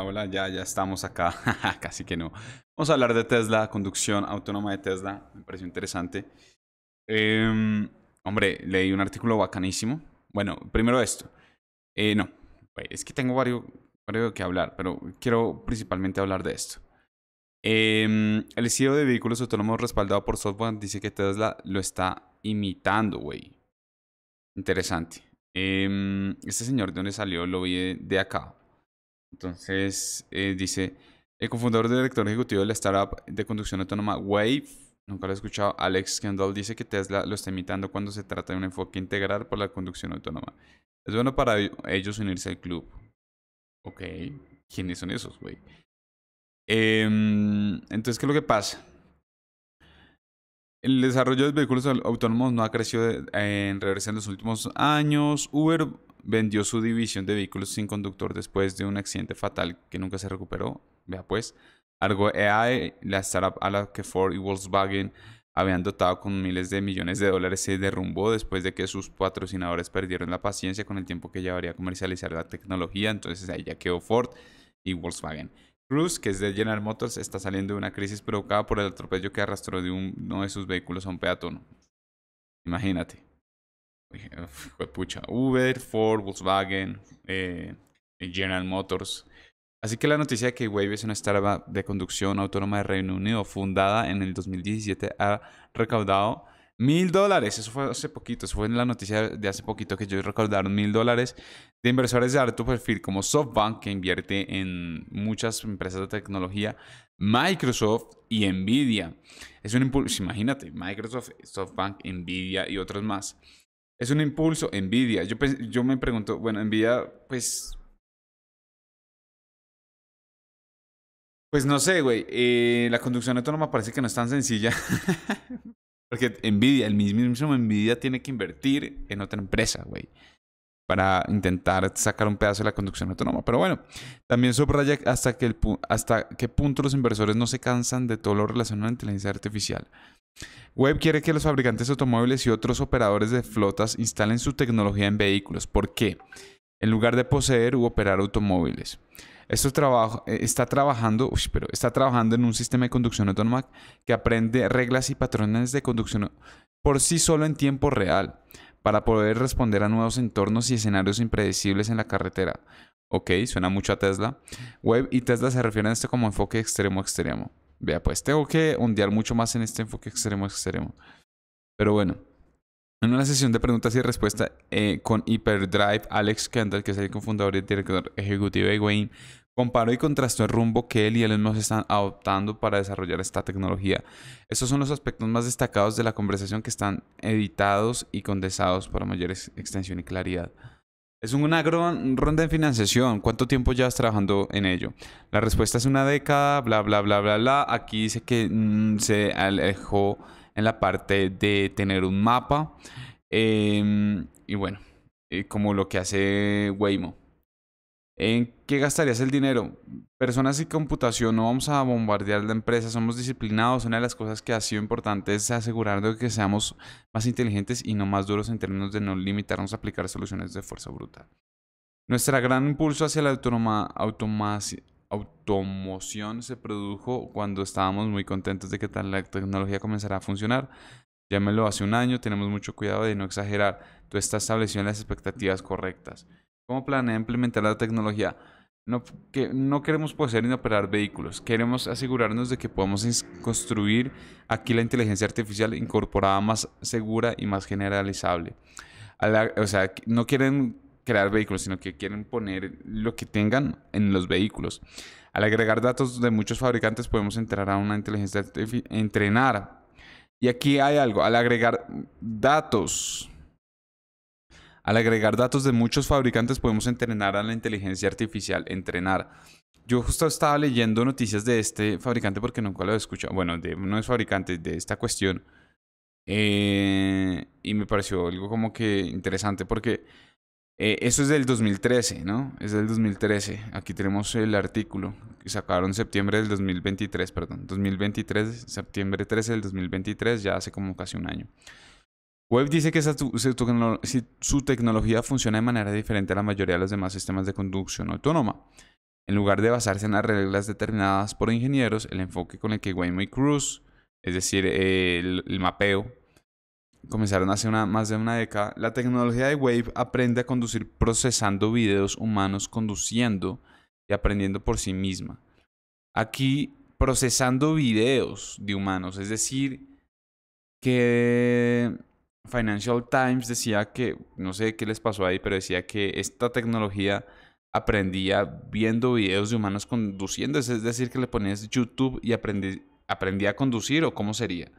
Hola, ya, ya estamos acá. Casi que no. Vamos a hablar de Tesla, conducción autónoma de Tesla. Me pareció interesante. Em, hombre, leí un artículo bacanísimo. Bueno, primero esto. Eh, no, es que tengo varios, varios que hablar, pero quiero principalmente hablar de esto. Em, el CEO de vehículos autónomos respaldado por software dice que Tesla lo está imitando, güey. Interesante. Em, este señor, ¿de dónde salió? Lo vi de acá. Entonces, eh, dice, el cofundador y director ejecutivo de la startup de conducción autónoma Wave, nunca lo he escuchado, Alex Kendall, dice que Tesla lo está imitando cuando se trata de un enfoque integral por la conducción autónoma. Es bueno para e-, ellos unirse al club. Ok, ¿quiénes son esos, güey? Em, entonces, ¿qué es lo que pasa? El desarrollo de vehículos autónomos no ha crecido en reversa en los últimos años. Uber vendió su división de vehículos sin conductor después de un accidente fatal que nunca se recuperó. Vea pues, Argo EAE, eh, la startup a la que Ford y Volkswagen habían dotado con miles de millones de dólares, se derrumbó después de que sus patrocinadores perdieron la paciencia con el tiempo que llevaría a comercializar la tecnología. Entonces ahí ya quedó Ford y Volkswagen. Cruz, que es de General Motors, está saliendo de una crisis provocada por el atropello que arrastró de uno de sus vehículos a un peatón. Imagínate pucha, Uber, Ford, Volkswagen, eh, General Motors. Así que la noticia de que Wave es una startup de conducción autónoma de Reino Unido fundada en el 2017 ha recaudado mil dólares. Eso fue hace poquito, eso fue en la noticia de hace poquito que yo recaudaron mil dólares de inversores de alto perfil como SoftBank, que invierte en muchas empresas de tecnología, Microsoft y Nvidia. Es un impulso, imagínate, Microsoft, SoftBank, Nvidia y otros más. Es un impulso, envidia. Yo, yo me pregunto, bueno, envidia, pues... Pues no sé, güey. Eh, la conducción autónoma parece que no es tan sencilla. Porque envidia, el mismo envidia tiene que invertir en otra empresa, güey. Para intentar sacar un pedazo de la conducción autónoma. Pero bueno, también subraya hasta, que hasta qué punto los inversores no se cansan de todo lo relacionado a la inteligencia artificial. Web quiere que los fabricantes de automóviles y otros operadores de flotas instalen su tecnología en vehículos. ¿Por qué? En lugar de poseer u operar automóviles. Esto eh, está, trabajando, pero está trabajando en un sistema de conducción autónoma que aprende reglas y patrones de conducción por sí solo en tiempo real, para poder responder a nuevos entornos y escenarios impredecibles en la carretera. Ok, suena mucho a Tesla. Web y Tesla se refieren a esto como enfoque extremo-extremo. Vea, pues tengo que ondear mucho más en este enfoque extremo extremo. Pero bueno, en una sesión de preguntas y respuestas eh, con Hyperdrive, Alex Kendall, que es el cofundador y director ejecutivo de Wayne, comparó y contrastó el rumbo que él y él se están adoptando para desarrollar esta tecnología. Estos son los aspectos más destacados de la conversación que están editados y condensados para mayor extensión y claridad. Es una gran ronda de financiación. ¿Cuánto tiempo llevas trabajando en ello? La respuesta es una década, bla, bla, bla, bla, bla. Aquí dice que mm, se alejó en la parte de tener un mapa. Em, y bueno, como lo que hace Waymo. ¿En qué gastarías el dinero? Personas y computación, no vamos a bombardear la empresa, somos disciplinados. Una de las cosas que ha sido importante es asegurarnos de que seamos más inteligentes y no más duros en términos de no limitarnos a aplicar soluciones de fuerza bruta. Nuestra gran impulso hacia la automoción se produjo cuando estábamos muy contentos de que tal la tecnología comenzara a funcionar. Llámelo hace un año, tenemos mucho cuidado de no exagerar. Tú estás estableciendo las expectativas correctas. ¿Cómo planea implementar la tecnología? No, que, no queremos poseer ni operar vehículos, queremos asegurarnos de que podemos construir aquí la inteligencia artificial incorporada más segura y más generalizable. o sea, no quieren crear vehículos, sino que quieren poner lo que tengan en los vehículos. Al agregar datos de muchos fabricantes podemos entrar a una inteligencia artificial, entrenar. Y aquí hay algo, al agregar datos al agregar datos de muchos fabricantes podemos entrenar a la inteligencia artificial, entrenar. Yo justo estaba leyendo noticias de este fabricante porque nunca lo he escuchado, bueno, de es fabricante, fabricantes de esta cuestión. Eh, y me pareció algo como que interesante porque eh, eso es del 2013, ¿no? Es del 2013. Aquí tenemos el artículo que sacaron en septiembre del 2023, perdón. 2023, septiembre 13 del 2023, ya hace como casi un año. Web dice que su, tecnología funciona de manera diferente a la mayoría de los demás sistemas de conducción autónoma. En lugar de basarse en las reglas determinadas por ingenieros, el enfoque con el que Waymo y Cruz, es decir, el, mapeo, comenzaron hace más de una década, la tecnología de Wave aprende a conducir procesando videos humanos conduciendo y aprendiendo por sí misma. Aquí procesando videos de humanos, es decir, que Financial Times decía que, no sé qué les pasó ahí, pero decía que esta tecnología aprendía viendo videos de humanos conduciendo, es decir, que le ponías YouTube y aprendía a conducir o cómo sería.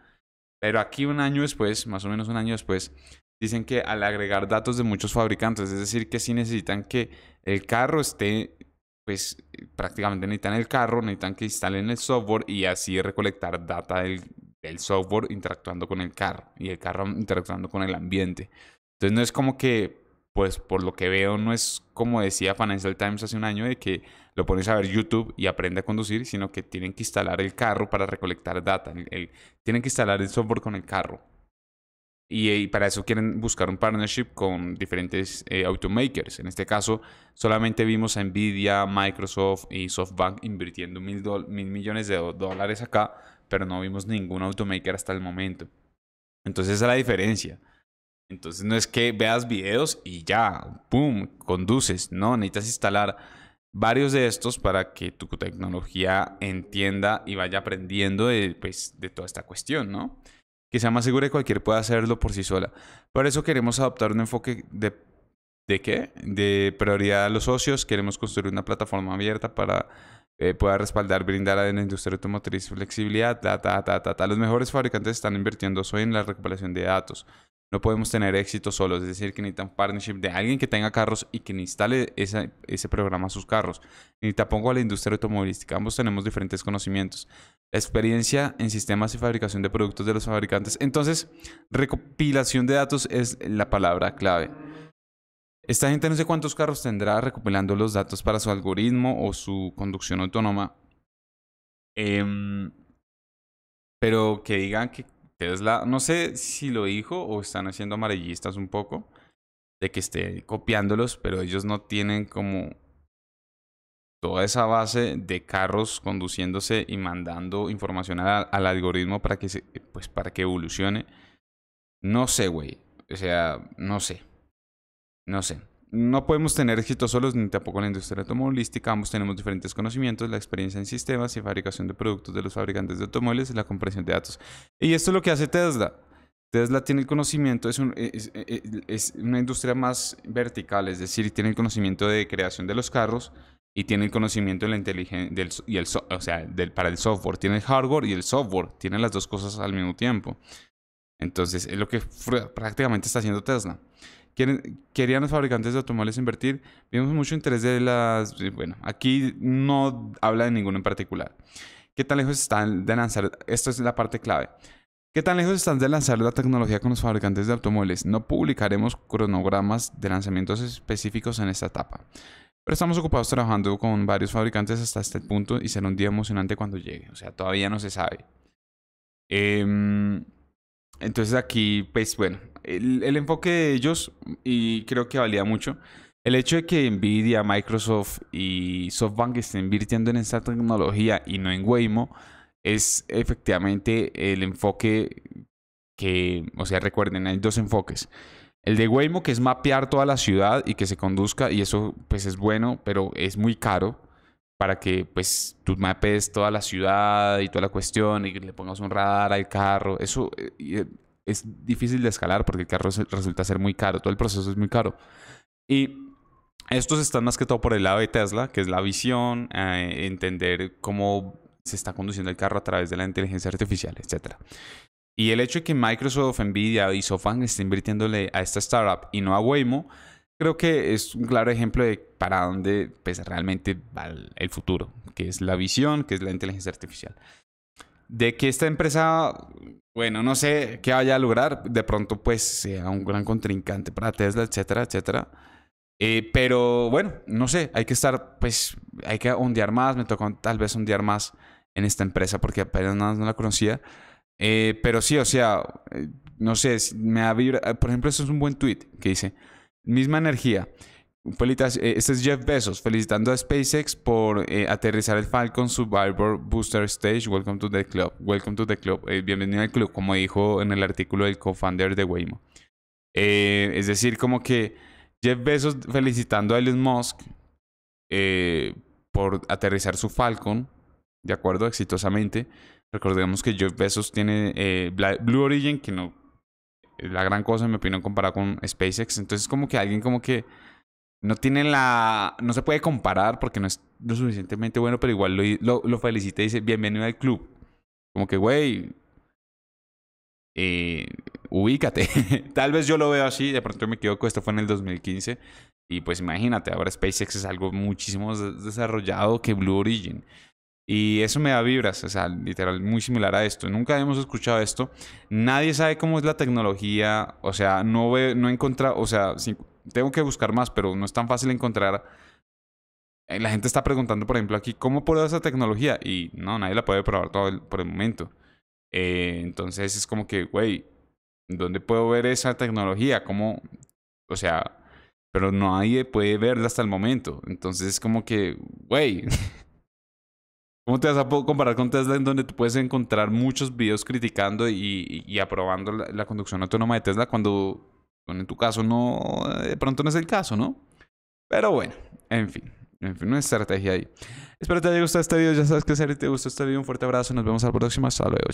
Pero aquí un año después, más o menos un año después, dicen que al agregar datos de muchos fabricantes, es decir, que si necesitan que el carro esté, pues prácticamente necesitan el carro, necesitan que instalen el software y así recolectar data del, el software interactuando con el carro y el carro interactuando con el ambiente. Entonces no es como que, pues por lo que veo, no es como decía Financial Times hace un año de que lo pones a ver YouTube y aprende a conducir, sino que tienen que instalar el carro para recolectar data. El, tienen que instalar el software con el carro. Y, para eso quieren buscar un partnership con diferentes eh, automakers. En este caso, solamente vimos a Nvidia, Microsoft y SoftBank invirtiendo mil, mil millones de dólares acá pero no vimos ningún automaker hasta el momento. Entonces esa es la diferencia. Entonces no es que veas videos y ya, ¡pum!, conduces. No, necesitas instalar varios de estos para que tu tecnología entienda y vaya aprendiendo de, pues, de toda esta cuestión, ¿no? Que sea más segura y cualquier pueda hacerlo por sí sola. Por eso queremos adoptar un enfoque de ¿De qué? De prioridad a los socios. Queremos construir una plataforma abierta para eh, pueda respaldar, brindar a la industria automotriz flexibilidad, ta, ta, ta, Los mejores fabricantes están invirtiendo hoy en la recopilación de datos. No podemos tener éxito solos, es decir, que necesitan partnership de alguien que tenga carros y que instale ese programa a sus carros. Ni tampoco a la industria automovilística. Ambos tenemos diferentes conocimientos. La experiencia en sistemas y fabricación de productos de los fabricantes. Entonces, recopilación de datos es la palabra clave. Esta gente no sé cuántos carros tendrá recopilando los datos para su algoritmo o su conducción autónoma. Em, pero que digan que la no sé si lo dijo o están haciendo amarillistas un poco de que esté copiándolos, pero ellos no tienen como toda esa base de carros conduciéndose y mandando información al algoritmo para que se, pues para que evolucione. No sé, güey. O sea, no sé. No sé. No podemos tener éxito solos ni tampoco en la industria automovilística. Ambos tenemos diferentes conocimientos, la experiencia en sistemas y fabricación de productos de los fabricantes de automóviles y la comprensión de datos. Y esto es lo que hace Tesla. Tesla tiene el conocimiento, es, una industria más vertical, es decir, tiene el conocimiento de creación de los carros y tiene el conocimiento de la inteligencia y el, o sea, para el software. Tiene el hardware y el software, tiene las dos cosas al mismo tiempo. Entonces, es lo que prácticamente está haciendo Tesla querían los fabricantes de automóviles invertir. Vimos mucho interés de las... Eh, bueno, aquí no habla de ninguno en particular. ¿Qué tan lejos están de lanzar? Esta es la parte clave. ¿Qué tan lejos están de lanzar la tecnología con los fabricantes de automóviles? No publicaremos cronogramas de lanzamientos específicos en esta etapa. Pero estamos ocupados trabajando con varios fabricantes hasta este punto y será un día emocionante cuando llegue. O sea, todavía no se sabe. Eh, entonces aquí, pues bueno, el, enfoque de ellos, y creo que valía mucho, el hecho de que Nvidia, Microsoft y SoftBank estén invirtiendo en esta tecnología y no en Waymo, es efectivamente el enfoque que, o sea, recuerden, hay dos enfoques. El de Waymo, que es mapear toda la ciudad y que se conduzca, y eso pues es bueno, pero es muy caro para que pues tú mapes toda la ciudad y toda la cuestión y le pongas un radar al carro. Eso eh, eh, es difícil de escalar porque el carro resulta ser muy caro, todo el proceso es muy caro. Y estos están más que todo por el lado de Tesla, que es la visión, eh, entender cómo se está conduciendo el carro a través de la inteligencia artificial, etc. Y el hecho de que Microsoft, Nvidia y SoftBank estén invirtiéndole a esta startup y no a Waymo, creo que es un claro ejemplo de para dónde pues, realmente va el futuro, que es la visión, que es la inteligencia artificial. De que esta empresa, bueno, no sé qué vaya a lograr, de pronto pues sea un gran contrincante para Tesla, etcétera, etcétera. Eh, pero bueno, no sé, hay que estar, pues, hay que ondear más, me tocó tal vez ondear más en esta empresa porque apenas no, no la conocía. Eh, pero sí, o sea, eh, no sé, me ha por ejemplo, eso es un buen tweet que dice, misma energía. Eh, este es Jeff Bezos felicitando a SpaceX por eh, aterrizar el Falcon Survivor Booster Stage. Welcome to the club. Welcome to the club. Eh, bienvenido al club, como dijo en el artículo del co-founder de Waymo. es decir, como que Jeff Bezos felicitando a Elon Musk por aterrizar su Falcon, ¿de acuerdo? Exitosamente. Recordemos que Jeff Bezos tiene Blue Origin, que no la gran cosa, en mi opinión, comparado con SpaceX. Entonces, como que alguien como que no tiene la... No se puede comparar porque no es lo suficientemente bueno, pero igual lo, lo, felicita y dice, bienvenido al club. Como que, güey, eh, ubícate. Tal vez yo lo veo así, de pronto me equivoco, esto fue en el 2015. Y pues imagínate, ahora SpaceX es algo muchísimo desarrollado que Blue Origin. Y eso me da vibras, o sea, literal, muy similar a esto. Nunca hemos escuchado esto. Nadie sabe cómo es la tecnología. O sea, no, ve, no o sea, tengo que buscar más, pero no es tan fácil encontrar. Eh, la gente está preguntando, por ejemplo, aquí, ¿cómo puedo ver esa tecnología? Y no, nadie la puede probar todo por el momento. Eh, entonces es como que, güey, ¿dónde puedo ver esa tecnología? ¿Cómo? O sea, pero nadie puede verla hasta el momento. Entonces es como que, güey. ¿Cómo te vas a comparar con Tesla en donde tú puedes encontrar muchos videos criticando y, aprobando la, conducción autónoma de Tesla cuando, en tu caso no, de pronto no es el caso, ¿no? Pero bueno, en fin, en fin, una estrategia ahí. Espero te haya gustado este video, ya sabes que si te gustó este video, un fuerte abrazo, nos vemos al próximo, hasta luego.